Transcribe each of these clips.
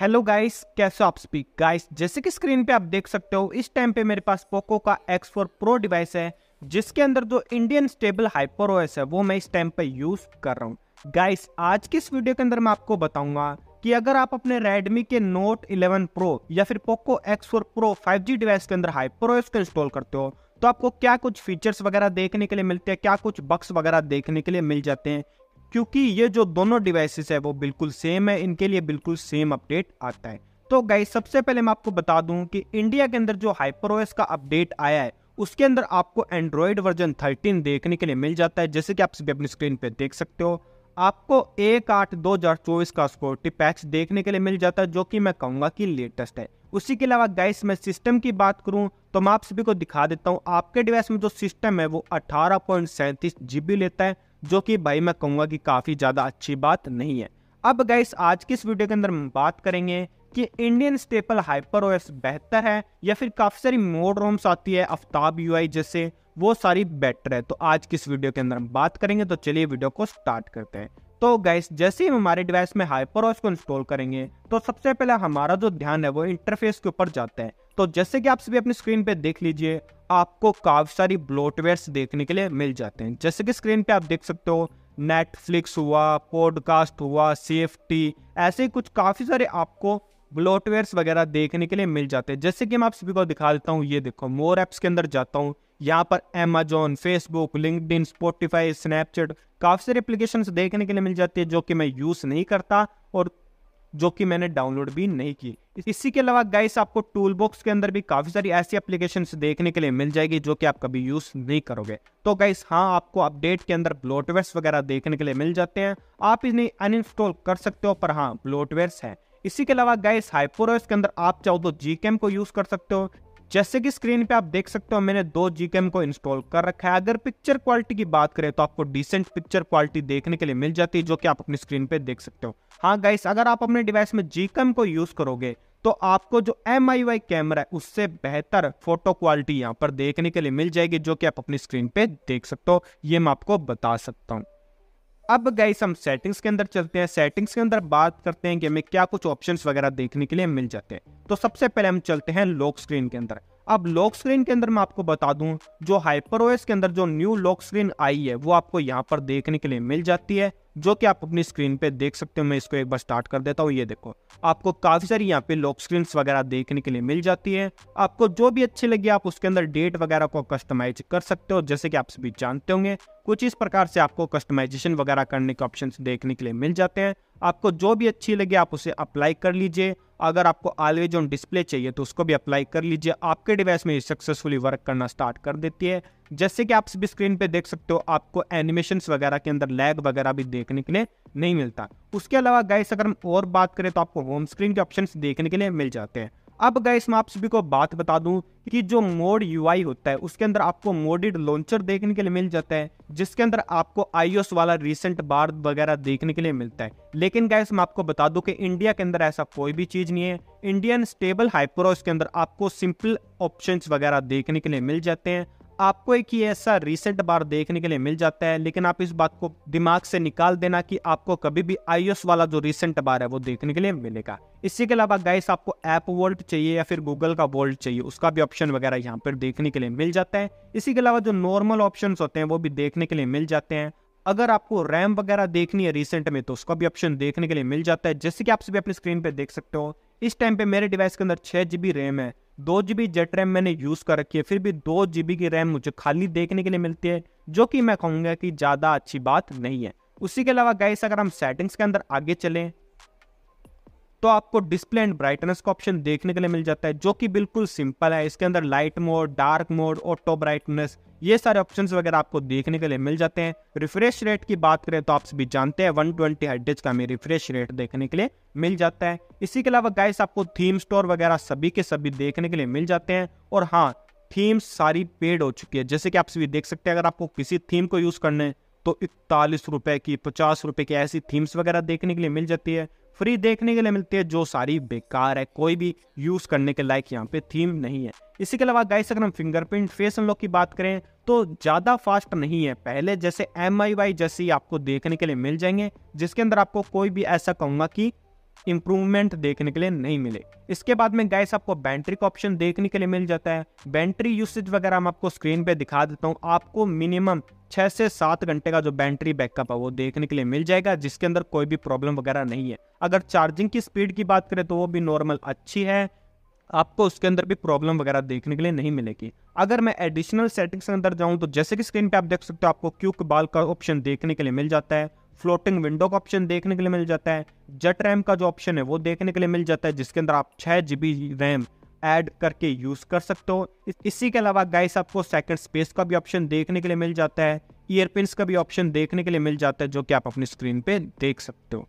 hello guys कैसे आप speak guys जैसे कि स्क्रीन पे आप देख सकते हो इस टाइम पे मेरे पास पोको का X4 प्रो डिवाइस है जिसके अंदर जो इंडियन स्टेबल हाइपर ओएस है वो मैं इस टाइम पे यूज़ कर रहा हूँ गाइस आज की इस वीडियो के अंदर मैं आपको बताऊंगा कि अगर आप अपने Redmi के Note 11 Pro या फिर Poco X4 Pro 5G device के अंदर हाइपर ओएस को इंस्टॉल करते हो तो आपको क्या कुछ फीचर्स वगैरह देखने के लिए मिलते हैं क्या कुछ बक्स वगैरह देखने के लिए मिल जाते हैं क्योंकि ये जो दोनों डिवाइसेस है वो बिल्कुल सेम है इनके लिए बिल्कुल सेम अपडेट आता है तो गाइस सबसे पहले मैं आपको बता दूं कि इंडिया के अंदर जो हाइपर ओएस का अपडेट आया है उसके अंदर आपको एंड्रॉयड वर्जन 13 देखने के लिए मिल जाता है जैसे कि आप सभी अपनी स्क्रीन पर देख सकते हो आपको एक आठ दो हजार चौबीस का सिक्योरिटी पैच देखने के लिए मिल जाता है जो कि मैं कहूँगा कि लेटेस्ट है उसी के अलावा गाइस मैं सिस्टम की बात करूँ तो मैं आप सभी को दिखा देता हूँ आपके डिवाइस में जो सिस्टम है वो अठारह पॉइंट सैंतीस लेता है जो कि भाई मैं कहूँगा कि काफ़ी ज़्यादा अच्छी बात नहीं है अब गैस आज की इस वीडियो के अंदर हम बात करेंगे कि इंडियन स्टेपल हाइपर ओएस बेहतर है या फिर काफ़ी सारी मोड रोम्स आती है अफ्ताब यू जैसे वो सारी बेटर है तो आज की इस वीडियो के अंदर हम बात करेंगे तो चलिए वीडियो को स्टार्ट करते हैं तो गैस जैसे ही हम हमारे डिवाइस में हाइपर ओएस को इंस्टॉल करेंगे तो सबसे पहले हमारा जो ध्यान है वो इंटरफेस के ऊपर जाता है तो जैसे कि आप सभी अपनी स्क्रीन पे देख लीजिए आपको काफ़ी सारी ब्लोटवेयर्स देखने के लिए मिल जाते हैं जैसे कि स्क्रीन पे आप देख सकते हो नेटफ्लिक्स हुआ पॉडकास्ट हुआ सेफ्टी ऐसे ही कुछ काफ़ी सारे आपको ब्लोटवेयर्स वगैरह देखने के लिए मिल जाते हैं जैसे कि मैं आप सभी को दिखा देता हूँ ये देखो मोर ऐप्स के अंदर जाता हूँ यहाँ पर Amazon Facebook LinkedIn Spotify Snapchat काफ़ी सारे एप्लीकेशन देखने के लिए मिल जाती है जो कि मैं यूज़ नहीं करता और जो कि मैंने डाउनलोड भी नहीं की इसी के अलावा गाइस आपको टूल बॉक्स के अंदर भी काफ़ी सारी ऐसी एप्लीकेशन देखने के लिए मिल जाएगी जो कि आप कभी यूज़ नहीं करोगे तो गाइस हाँ आपको अपडेट के अंदर ब्लोटवेयर वगैरह देखने के लिए मिल जाते हैं आप इन्हें अनइंस्टॉल कर सकते हो पर हाँ ब्लोटवेयर है इसी के अलावा गाइस हाइपोरोस के अंदर आप चाहो तो जी को यूज़ कर सकते हो जैसे कि स्क्रीन पे आप देख सकते हो मैंने दो जी को इंस्टॉल कर रखा है अगर पिक्चर क्वालिटी की बात करें तो आपको डिसेंट पिक्चर क्वालिटी देखने के लिए मिल जाती है जो कि आप अपनी स्क्रीन पे देख सकते हो हाँ गाइस अगर आप अपने डिवाइस में जी को यूज़ करोगे तो आपको जो एम आई वाई कैमरा है उससे बेहतर फोटो क्वालिटी यहाँ पर देखने के लिए मिल जाएगी जो कि आप अपनी स्क्रीन पे देख सकते हो ये मैं आपको बता सकता हूँ अब गए हम सेटिंग्स के अंदर चलते हैं सेटिंग्स के अंदर बात करते हैं कि हमें क्या कुछ ऑप्शंस वगैरह देखने के लिए मिल जाते हैं तो सबसे पहले हम चलते हैं लॉक स्क्रीन के अंदर अब लॉक स्क्रीन के अंदर मैं आपको बता दूं जो हाइपर ओएस के अंदर जो न्यू लॉक स्क्रीन आई है वो आपको यहाँ पर देखने के लिए मिल जाती है जो कि आप अपनी स्क्रीन पे देख सकते हो मैं इसको एक बार स्टार्ट कर देता हूँ ये देखो आपको काफ़ी सारी यहाँ पे लॉक स्क्रीन वगैरह देखने के लिए मिल जाती है आपको जो भी अच्छी लगी आप उसके अंदर डेट वगैरह को कस्टमाइज कर सकते हो जैसे कि आप सभी जानते होंगे कुछ इस प्रकार से आपको कस्टमाइजेशन वगैरह करने के ऑप्शन देखने के लिए मिल जाते हैं आपको जो भी अच्छी लगे आप उसे अप्लाई कर लीजिए अगर आपको ऑलवेज ऑन डिस्प्ले चाहिए तो उसको भी अप्लाई कर लीजिए आपके डिवाइस में ये सक्सेसफुली वर्क करना स्टार्ट कर देती है जैसे कि आप सभी स्क्रीन पे देख सकते हो आपको एनिमेशन वगैरह के अंदर लैग वगैरह भी देखने के लिए नहीं मिलता उसके अलावा गैस अगर हम और बात करें तो आपको होम स्क्रीन के ऑप्शन देखने के लिए मिल जाते हैं अब गए मैं आप सभी को बात बता दूं कि जो मोड यूआई होता है उसके अंदर आपको मोडेड लॉन्चर देखने के लिए मिल जाता है जिसके अंदर आपको आईओएस वाला रिसेंट बार वगैरह देखने के लिए मिलता है लेकिन गैस मैं आपको बता दूं कि इंडिया के अंदर ऐसा कोई भी चीज़ नहीं है इंडियन स्टेबल हाइप्रोस के अंदर आपको सिंपल ऑप्शन वगैरह देखने के लिए मिल जाते हैं आपको एक ऐसा रिसेंट बार देखने के लिए मिल जाता है लेकिन आप इस बात को दिमाग से निकाल देना कि आपको कभी भी आई वाला जो रिसेंट बार है वो देखने के लिए मिलेगा इसी के अलावा गाइस आपको ऐप वोल्ट चाहिए या फिर गूगल का वोल्ट चाहिए उसका भी ऑप्शन वगैरह यहाँ पर देखने के लिए मिल जाता है इसी के अलावा जो नॉर्मल ऑप्शन होते हैं वो भी देखने के लिए मिल जाते हैं अगर आपको रैम वगैरह देखनी है रिसेंट में तो उसका भी ऑप्शन देखने के लिए मिल जाता है जैसे कि आप सभी अपनी स्क्रीन पर देख सकते हो इस टाइम पे मेरे डिवाइस के अंदर छः जीबी रैम है दो जी बी जेट रैम मैंने यूज़ कर रखी है फिर भी दो जी बी की रैम मुझे खाली देखने के लिए मिलती है जो कि मैं कहूँगा कि ज़्यादा अच्छी बात नहीं है उसी के अलावा गैस अगर हम सेटिंग्स के अंदर आगे चलें तो आपको डिस्प्ले एंड ब्राइटनेस का ऑप्शन देखने के लिए मिल जाता है जो कि बिल्कुल सिंपल है इसके अंदर light mode dark mode auto brightness ये सारे ऑप्शन वगैरह आपको देखने के लिए मिल जाते हैं रिफ्रेश रेट की बात करें तो आप सभी जानते हैं वन ट्वेंटी हर्डेज का हमें रिफ्रेश रेट देखने के लिए मिल जाता है इसी के अलावा गाइस आपको थीम स्टोर वगैरह सभी के सभी देखने के लिए मिल जाते हैं और हाँ थीम्स सारी पेड हो चुकी है जैसे कि आप सभी देख सकते हैं अगर आपको किसी थीम को यूज़ करना है तो इकतालीस रुपए की पचास रुपए की ऐसी थीम्स वगैरह देखने के लिए मिल जाती है फ्री देखने के लिए मिलती है जो सारी बेकार है कोई भी यूज़ करने के लायक यहाँ पे थीम नहीं है इसी के अलावा गाइस अगर हम फिंगरप्रिंट फेस अनलॉक की बात करें तो ज़्यादा फास्ट नहीं है पहले जैसे एम आई वाई जैसी आपको देखने के लिए मिल जाएंगे जिसके अंदर आपको कोई भी ऐसा कहूंगा कि इंप्रूवमेंट देखने के लिए नहीं मिले इसके बाद में गैस आपको बैटरी का ऑप्शन देखने के लिए मिल जाता है बैटरी यूसेज वगैरह मैं आपको स्क्रीन पे दिखा देता हूँ आपको मिनिमम छः से सात घंटे का जो बैटरी बैकअप है वो देखने के लिए मिल जाएगा जिसके अंदर कोई भी प्रॉब्लम वगैरह नहीं है अगर चार्जिंग की स्पीड की बात करें तो वो भी नॉर्मल अच्छी है आपको उसके अंदर भी प्रॉब्लम वगैरह देखने के लिए नहीं मिलेगी अगर मैं एडिशनल सेटिंग्स के अंदर जाऊं तो जैसे कि स्क्रीन पे आप देख सकते हो आपको क्यूक बाल का ऑप्शन देखने के लिए मिल जाता है फ्लोटिंग विंडो का ऑप्शन देखने के लिए मिल जाता है जट रैम का जो ऑप्शन है वो देखने के लिए मिल जाता है जिसके अंदर आप छः जी रैम ऐड करके यूज़ कर सकते हो इसी के अलावा गाइस आपको सेकंड स्पेस का भी ऑप्शन देखने के लिए मिल जाता है ईयरपिन्स का भी ऑप्शन देखने के लिए मिल जाता है जो कि आप अपनी स्क्रीन पे देख सकते हो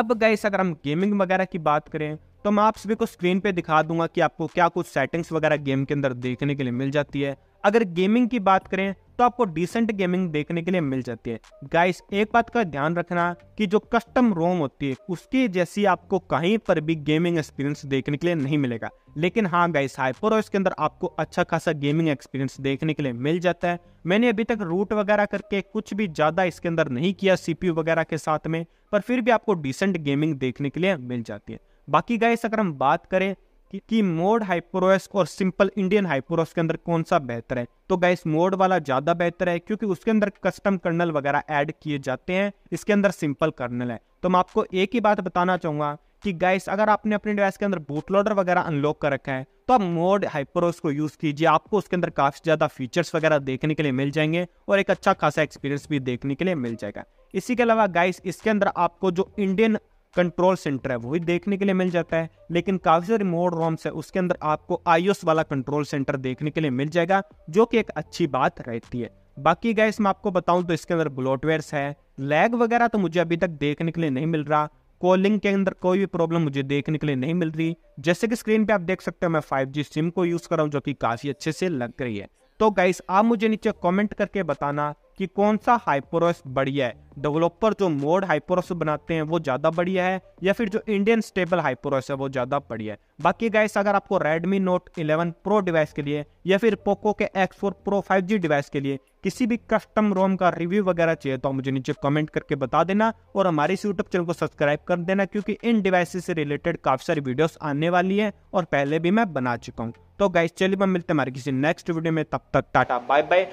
अब गाइस अगर हम गेमिंग वगैरह की बात करें तो मैं आप सभी को स्क्रीन पे दिखा दूंगा कि आपको क्या कुछ सेटिंग्स वगैरह गेम के अंदर देखने के लिए मिल जाती है अगर गेमिंग की बात करें तो आपको डिसेंट गेमिंग देखने के लिए मिल जाती है गाइस एक बात का ध्यान रखना कि जो कस्टम रोम होती है उसकी जैसी आपको कहीं पर भी गेमिंग एक्सपीरियंस देखने के लिए नहीं मिलेगा लेकिन हाँ गाइस हाइपर के अंदर आपको अच्छा खासा गेमिंग एक्सपीरियंस देखने के लिए मिल जाता है मैंने अभी तक रूट वगैरह करके कुछ भी ज़्यादा इसके अंदर नहीं किया सीपीयू वगैरह के साथ में पर फिर भी आपको डिसेंट गेमिंग देखने के लिए मिल जाती है बाकी गाइस अगर हम बात करें कि, कि मोड हाइपोरोस और सिंपल इंडियन हाइपोरोस के अंदर कौन सा बेहतर है तो गैस मोड वाला ज़्यादा बेहतर है क्योंकि उसके अंदर कस्टम कर्नल वगैरह ऐड किए जाते हैं इसके अंदर सिंपल कर्नल है तो मैं आपको एक ही बात बताना चाहूंगा कि गैस अगर आपने अपने डिवाइस के अंदर बूट लोडर वगैरह अनलॉक कर रखा है तो आप मोड हाइपरोस को यूज़ कीजिए आपको उसके अंदर काफ़ी ज़्यादा फीचर्स वगैरह देखने के लिए मिल जाएंगे और एक अच्छा खासा एक्सपीरियंस भी देखने के लिए मिल जाएगा इसी के अलावा गाइस इसके अंदर आपको जो इंडियन कंट्रोल सेंटर है वो भी देखने के लिए मिल जाता है लेकिन काफ़ी सारे मोड रोम्स है उसके अंदर आपको आई वाला कंट्रोल सेंटर देखने के लिए मिल जाएगा जो कि एक अच्छी बात रहती है बाकी गैस मैं आपको बताऊं तो इसके अंदर ब्लोटवेयर्स है लैग वगैरह तो मुझे अभी तक देखने के लिए नहीं मिल रहा कॉलिंग के अंदर कोई भी प्रॉब्लम मुझे देखने के लिए नहीं मिल रही जैसे कि स्क्रीन पे आप देख सकते हो मैं 5G सिम को यूज़ कर रहा हूँ जो कि काफ़ी अच्छे से लग रही है तो गाइस आप मुझे नीचे कमेंट करके बताना कि कौन सा हाइपोरस बढ़िया है डेवलपर जो मोड हाइपोरस बनाते हैं वो ज़्यादा बढ़िया है या फिर जो इंडियन स्टेबल हाइपोरस है वो ज़्यादा बढ़िया है बाकी गैस अगर आपको Redmi Note 11 Pro डिवाइस के लिए या फिर Poco के X4 Pro 5G डिवाइस के लिए किसी भी कस्टम रोम का रिव्यू वगैरह चाहिए तो मुझे नीचे कमेंट करके बता देना और हमारे इस यूट्यूब चैनल को सब्सक्राइब कर देना क्योंकि इन डिवाइसेस से रिलेटेड काफ़ी सारी वीडियोस आने वाली है और पहले भी मैं बना चुका हूँ तो गैस चलिए मैं मिलते हमारे किसी नेक्स्ट वीडियो में तब तक टाटा बाय बाय